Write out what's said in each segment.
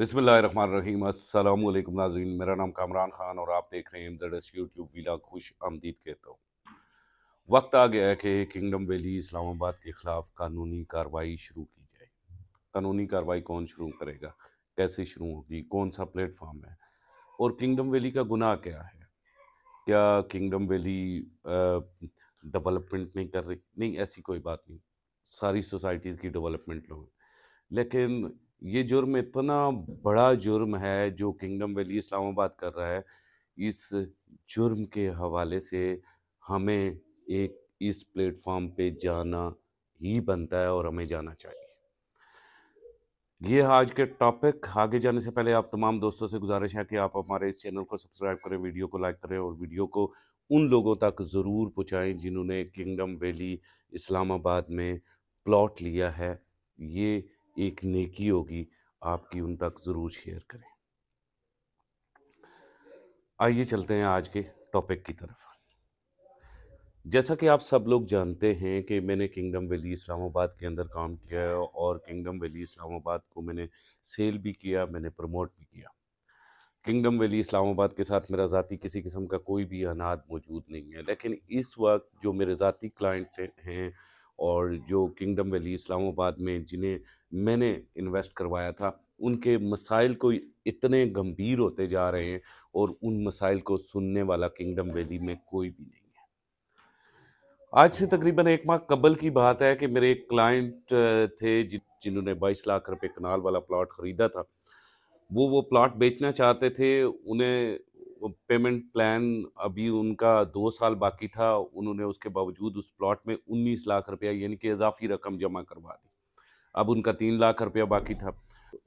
बिसमीम अल्लाम नाजीन मेरा नाम कामरान ख़ान और आप देख रहे हैं जडस यूट्यूब वीला खुश आमदीद कहता तो। हूँ वक्त आ गया है कि किंगडम वैली इस्लामाबाद के ख़िलाफ़ कानूनी कार्रवाई शुरू की जाए कानूनी कार्रवाई कौन शुरू करेगा कैसे शुरू होगी कौन सा प्लेटफॉर्म है और किंगडम वैली का गुनाह क्या है क्या किंगडम वैली डेवलपमेंट नहीं कर रही नहीं ऐसी कोई बात नहीं सारी सोसाइटीज़ की डेवलपमेंट लोग लेकिन ये जुर्म इतना बड़ा जुर्म है जो किंगडम वैली इस्लामाबाद कर रहा है इस जुर्म के हवाले से हमें एक इस प्लेटफॉर्म पे जाना ही बनता है और हमें जाना चाहिए ये आज के टॉपिक आगे जाने से पहले आप तमाम दोस्तों से गुजारिश है कि आप हमारे इस चैनल को सब्सक्राइब करें वीडियो को लाइक करें और वीडियो को उन लोगों तक ज़रूर पहुँचाएँ जिन्होंने किंगडम वैली इस्लामाबाद में प्लॉट लिया है ये एक नेकी होगी आपकी उन तक ज़रूर शेयर करें आइए चलते हैं आज के टॉपिक की तरफ जैसा कि आप सब लोग जानते हैं कि मैंने किंगडम वैली इस्लामाबाद के अंदर काम किया है और किंगडम वैली इस्लामाबाद को मैंने सेल भी किया मैंने प्रमोट भी किया किंगडम वैली इस्लामाबाद के साथ मेरा ज़ाती किसी किस्म का कोई भी अनाज मौजूद नहीं है लेकिन इस वक्त जो मेरे ज़ाती क्लाइंट हैं और जो किंगडम वैली इस्लामाबाद में जिन्हें मैंने इन्वेस्ट करवाया था उनके मसाइल को इतने गंभीर होते जा रहे हैं और उन मसाइल को सुनने वाला किंगडम वैली में कोई भी नहीं है आज से तकरीबन एक माह कबल की बात है कि मेरे एक क्लाइंट थे जिन्होंने 22 लाख रुपए कनाल वाला प्लॉट ख़रीदा था वो वो प्लॉट बेचना चाहते थे उन्हें पेमेंट प्लान अभी उनका दो साल बाकी था उन्होंने उसके बावजूद उस प्लॉट में उन्नीस लाख रुपया यानी कि इजाफी रकम जमा करवा दी अब उनका तीन लाख रुपया बाकी था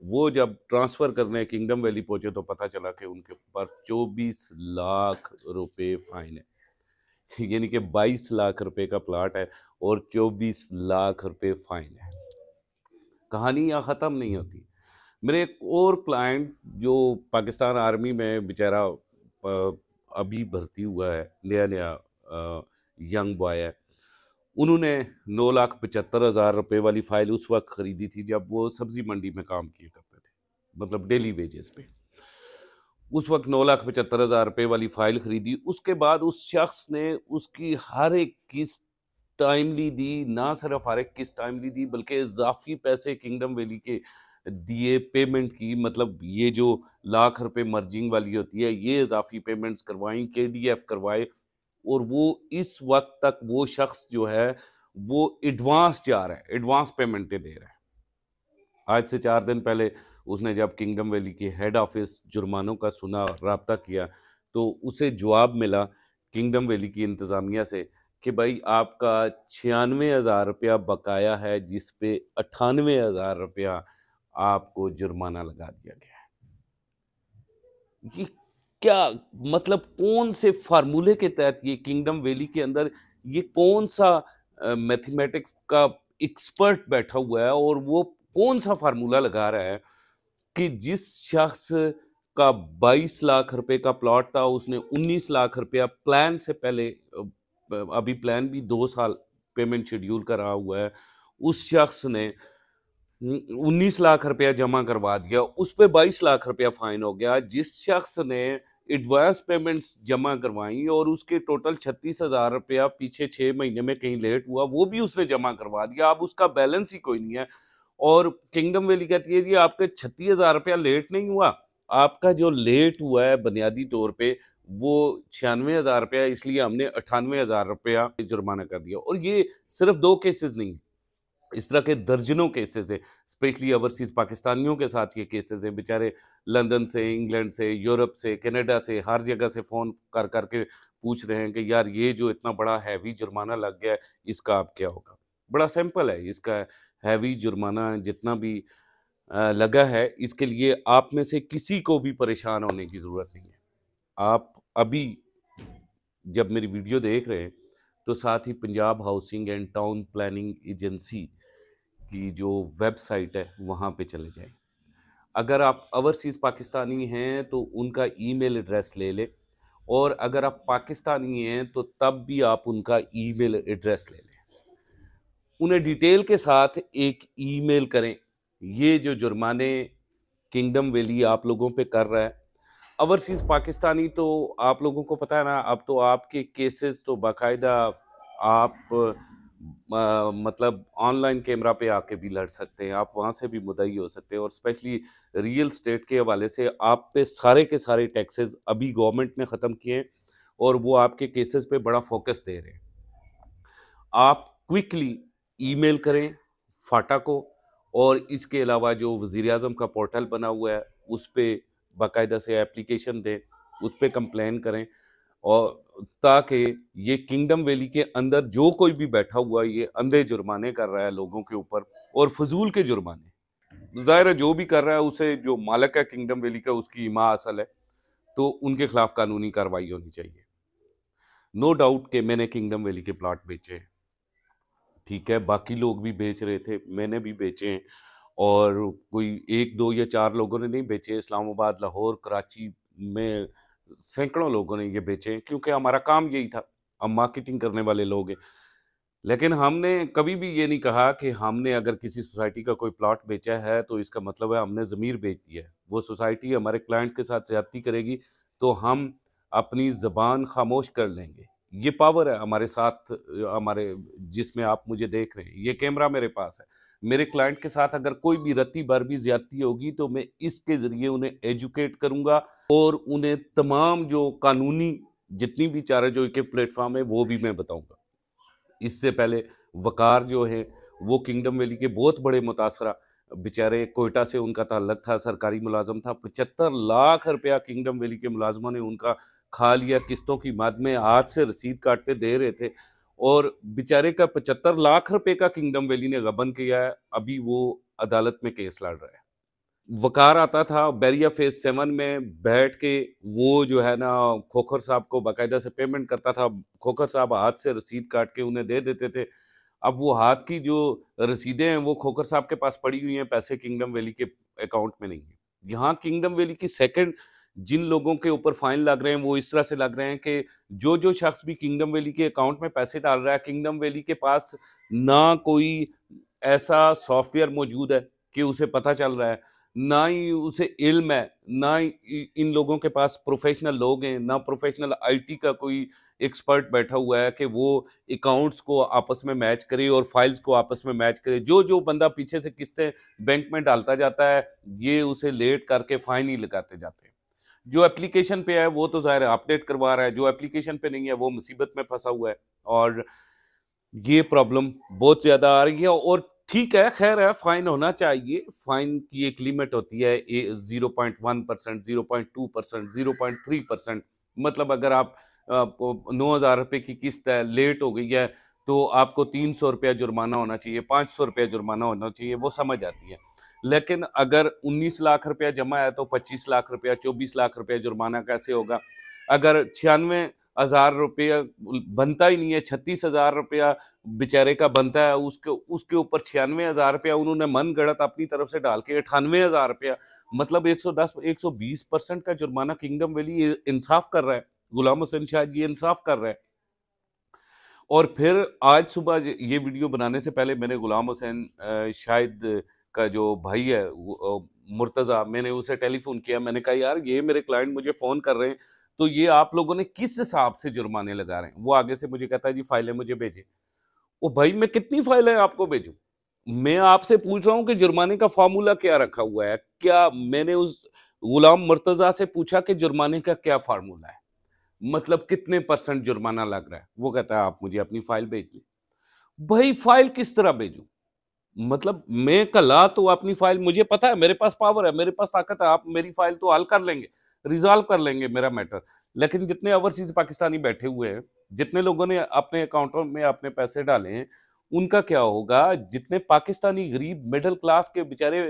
वो जब ट्रांसफ़र करने किंगडम वैली पहुंचे तो पता चला कि उनके ऊपर चौबीस लाख रुपए फाइन है यानी कि बाईस लाख रुपए का प्लाट है और चौबीस लाख रुपए फाइन है कहानी यहाँ ख़त्म नहीं होती मेरे एक और क्लाइंट जो पाकिस्तान आर्मी में बेचारा अभी भर्ती हुआ है नया नया यंग बॉय है उन्होंने नौ लाख पचहत्तर हज़ार रुपये वाली फ़ाइल उस वक्त ख़रीदी थी जब वो सब्ज़ी मंडी में काम किया करते थे मतलब डेली वेजेस पे उस वक्त नौ लाख पचहत्तर हज़ार रुपये वाली फ़ाइल ख़रीदी उसके बाद उस शख्स ने उसकी हर एक किस्त टाइमली दी ना सिर्फ हर एक किस्त टाइमली दी बल्कि इजाफी पैसे किंगडम वैली के दिए पेमेंट की मतलब ये जो लाख रुपए मर्जिंग वाली होती है ये इजाफी पेमेंट्स करवाएं के डी एफ करवाए और वो इस वक्त तक वो शख्स जो है वो एडवांस जा रहा है एडवांस पेमेंटें दे रहा है आज से चार दिन पहले उसने जब किंगडम वैली के हेड ऑफिस जुर्मानों का सुना रबता किया तो उसे जवाब मिला किंगडम वैली की इंतज़ामिया से कि भाई आपका छियानवे हज़ार रुपया बकाया है जिस पे अट्ठानवे हज़ार रुपया आपको जुर्माना लगा दिया गया है ये क्या मतलब कौन से फार्मूले के तहत ये किंगडम वैली के अंदर ये कौन सा मैथमेटिक्स का एक्सपर्ट बैठा हुआ है और वो कौन सा फार्मूला लगा रहा है कि जिस शख्स का 22 लाख रुपए का प्लॉट था उसने 19 लाख रुपया प्लान से पहले अभी प्लान भी दो साल पेमेंट शेड्यूल करा रहा हुआ है उस शख्स ने उन्नीस लाख रुपया जमा करवा दिया उस पर बाईस लाख रुपया फाइन हो गया जिस शख्स ने एडवांस पेमेंट्स जमा करवाई और उसके टोटल छत्तीस हज़ार रुपया पीछे छः महीने में कहीं लेट हुआ वो भी उसने जमा करवा दिया अब उसका बैलेंस ही कोई नहीं है और किंगडम वैली कहती है जी आपके छत्तीस हज़ार रुपया लेट नहीं हुआ आपका जो लेट हुआ है बुनियादी तौर पे वो छियानवे हज़ार रुपया इसलिए हमने अठानवे हज़ार रुपया जुर्माना कर दिया और ये सिर्फ दो केसेस नहीं इस तरह के दर्जनों केसेस हैं स्पेशली ओवरसीज़ पाकिस्तानियों के साथ ये केसेस हैं बेचारे लंदन से इंग्लैंड से यूरोप से कनाडा से हर जगह से फ़ोन कर कर के पूछ रहे हैं कि यार ये जो इतना बड़ा हैवी जुर्माना लग गया है इसका आप क्या होगा बड़ा सिंपल है इसका हैवी जुर्माना जितना भी लगा है इसके लिए आप में से किसी को भी परेशान होने की ज़रूरत नहीं है आप अभी जब मेरी वीडियो देख रहे हैं तो साथ ही Punjab housing and town planning agency की जो वेबसाइट है वहाँ पे चले जाएं अगर आप ओवरसीज़ पाकिस्तानी हैं तो उनका ईमेल एड्रेस ले लें और अगर आप पाकिस्तानी हैं तो तब भी आप उनका ईमेल एड्रेस ले लें उन्हें डिटेल के साथ एक ईमेल करें ये जो जुर्माने किंगडम वैली आप लोगों पे कर रहा है ओवरसीज़ पाकिस्तानी तो आप लोगों को पता है ना अब तो आपके केसेस तो बाकायदा आप आ, मतलब ऑनलाइन कैमरा पे आके भी लड़ सकते हैं आप वहाँ से भी मुदई हो सकते हैं और स्पेशली रियल स्टेट के हवाले से आप पे सारे के सारे टैक्सेस अभी गवर्नमेंट ने ख़त्म किए हैं और वो आपके केसेस पे बड़ा फोकस दे रहे हैं आप क्विकली ईमेल करें फाटा को और इसके अलावा जो वज़ी अजम का पोर्टल बना हुआ है उस पर बाकायदा से एप्लीकेशन दें उस पर कंप्लेन करें और ताकि ये किंगडम वैली के अंदर जो कोई भी बैठा हुआ ये अंधे जुर्माने कर रहा है लोगों के ऊपर और फजूल के जुर्माने ज़ाहिर है जो भी कर रहा है उसे जो मालिक है किंगडम वैली का उसकी इमा असल है तो उनके खिलाफ कानूनी कार्रवाई होनी चाहिए नो डाउट के मैंने किंगडम वैली के प्लाट बेचे हैं ठीक है बाकी लोग भी बेच रहे थे मैंने भी बेचे हैं और कोई एक दो या चार लोगों ने नहीं बेचे इस्लामाबाद लाहौर कराची में सैकड़ों लोगों ने ये बेचे हैं क्योंकि हमारा काम यही था हम मार्केटिंग करने वाले लोग हैं लेकिन हमने कभी भी ये नहीं कहा कि हमने अगर किसी सोसाइटी का कोई प्लॉट बेचा है तो इसका मतलब है हमने ज़मीर बेच दिया है वो सोसाइटी हमारे क्लाइंट के साथ ज्यादती करेगी तो हम अपनी ज़बान खामोश कर लेंगे ये पावर है हमारे साथ हमारे जिसमें आप मुझे देख रहे हैं ये कैमरा मेरे पास है मेरे क्लाइंट के साथ अगर कोई भी रत्ती बार भी ज्यादती होगी तो मैं इसके ज़रिए उन्हें एजुकेट करूंगा और उन्हें तमाम जो कानूनी जितनी भी चारा जो के प्लेटफॉर्म है वो भी मैं बताऊंगा इससे पहले वकार जो है वो किंगडम वैली के बहुत बड़े मुतासरा बेचारे कोयटा से उनका ताल्लक था सरकारी मुलाजम था पचहत्तर लाख रुपया किंगडम वैली के मुलाजमों ने उनका खा लिया किस्तों की मद में हाथ से रसीद काटते दे रहे थे और बेचारे का पचहत्तर लाख रुपए का किंगडम वैली ने गबन किया है अभी वो अदालत में केस लड़ रहा है वकार आता था बैरिया फेज सेवन में बैठ के वो जो है ना खोखर साहब को बाकायदा से पेमेंट करता था खोखर साहब हाथ से रसीद काट के उन्हें दे देते थे अब वो हाथ की जो रसीदें हैं वो खोकर साहब के पास पड़ी हुई हैं पैसे किंगडम वैली के अकाउंट में नहीं है यहाँ किंगडम वैली की सेकंड जिन लोगों के ऊपर फाइन लग रहे हैं वो इस तरह से लग रहे हैं कि जो जो शख्स भी किंगडम वैली के अकाउंट में पैसे डाल रहा है किंगडम वैली के पास ना कोई ऐसा सॉफ्टवेयर मौजूद है कि उसे पता चल रहा है ना ही उसे इल्म है ना ही इन लोगों के पास प्रोफेशनल लोग हैं ना प्रोफेशनल आईटी का कोई एक्सपर्ट बैठा हुआ है कि वो अकाउंट्स को आपस में मैच करे और फाइल्स को आपस में मैच करे जो जो बंदा पीछे से किस्तें बैंक में डालता जाता है ये उसे लेट करके फाइन ही लगाते जाते हैं जो एप्लीकेशन पे है वो तो ज़ाहिर है अपडेट करवा रहा है जो एप्लीकेशन पे नहीं है वो मुसीबत में फंसा हुआ है और ये प्रॉब्लम बहुत ज़्यादा आ रही है और ठीक है खैर है फाइन होना चाहिए फाइन की एक लिमिट होती है zero point one percent zero point two percent zero point three percent मतलब अगर आप नौ हज़ार रुपये की किस्त है लेट हो गई है तो आपको तीन सौ रुपया जुर्माना होना चाहिए पाँच सौ रुपया जुर्माना होना चाहिए वो समझ आती है लेकिन अगर उन्नीस लाख रुपया जमा है तो पच्चीस लाख रुपया चौबीस लाख रुपया जुर्माना कैसे होगा अगर छियानवे हज़ार रुपया बनता ही नहीं है छत्तीस हज़ार रुपया बेचारे का बनता है उसके उसके ऊपर छियानवे हज़ार रुपया उन्होंने मन गढ़त अपनी तरफ से डाल के अठानवे हज़ार रुपया मतलब 110 120 परसेंट का जुर्माना किंगडम वैली इंसाफ कर रहा है गुलाम हुसैन शाह जी इंसाफ कर रहे हैं और फिर आज सुबह ये वीडियो बनाने से पहले मैंने गुलाम हुसैन शाहिद का जो भाई है मुर्तज़ा मैंने उसे टेलीफोन किया मैंने कहा यार ये मेरे क्लाइंट मुझे फ़ोन कर रहे हैं तो ये आप लोगों ने किस हिसाब से जुर्माने लगा रहे हैं वो आगे से मुझे कहता है जी फाइलें मुझे भेजें वो भाई मैं कितनी फाइलें आपको भेजूँ मैं आपसे पूछ रहा हूँ कि जुर्माने का फार्मूला क्या रखा हुआ है क्या मैंने उस गुलाम मुर्तज़ा से पूछा कि जुर्माने का क्या फार्मूला है मतलब कितने परसेंट जुर्माना लग रहा है वो कहता है आप मुझे अपनी फाइल भेज दें भाई फाइल किस तरह भेजू मतलब मैं कला तो अपनी फाइल मुझे पता है मेरे पास पावर है मेरे पास ताकत है आप मेरी फाइल तो हल कर लेंगे रिजॉल्व कर लेंगे मेरा मैटर लेकिन जितने ओवरसीज पाकिस्तानी बैठे हुए हैं जितने लोगों ने अपने अकाउंटों में अपने पैसे डाले हैं उनका क्या होगा जितने पाकिस्तानी गरीब मिडिल क्लास के बेचारे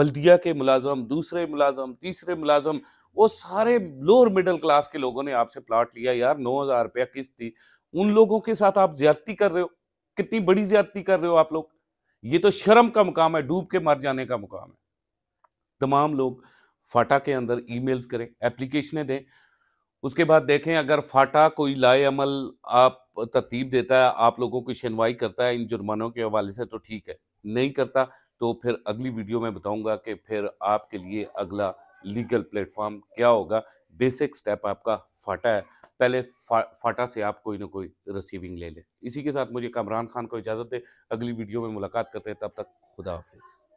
बल्दिया के मुलाजम दूसरे मुलाजम तीसरे मुलाजम वो सारे लोअर मिडिल क्लास के लोगों ने आपसे प्लाट लिया यार नौ हजार रुपया किस्त थी उन लोगों के साथ आप ज्यादती कर रहे हो कितनी बड़ी ज्यादती कर रहे हो आप लोग ये तो शर्म का मुकाम है डूब के मर जाने का मुकाम है तमाम लोग फाटा के अंदर ईमेल्स करें एप्लीकेशनें दें उसके बाद देखें अगर फाटा कोई लाए अमल आप तरतीब देता है आप लोगों की सुनवाई करता है इन जुर्मानों के हवाले से तो ठीक है नहीं करता तो फिर अगली वीडियो में बताऊंगा कि फिर आपके लिए अगला लीगल प्लेटफॉर्म क्या होगा बेसिक स्टेप आपका फाटा है पहले फा, फाटा से आप कोई ना कोई रिसीविंग ले लें इसी के साथ मुझे कमरान खान को इजाज़त दे अगली वीडियो में मुलाकात करते हैं तब तक खुदा हाफिज़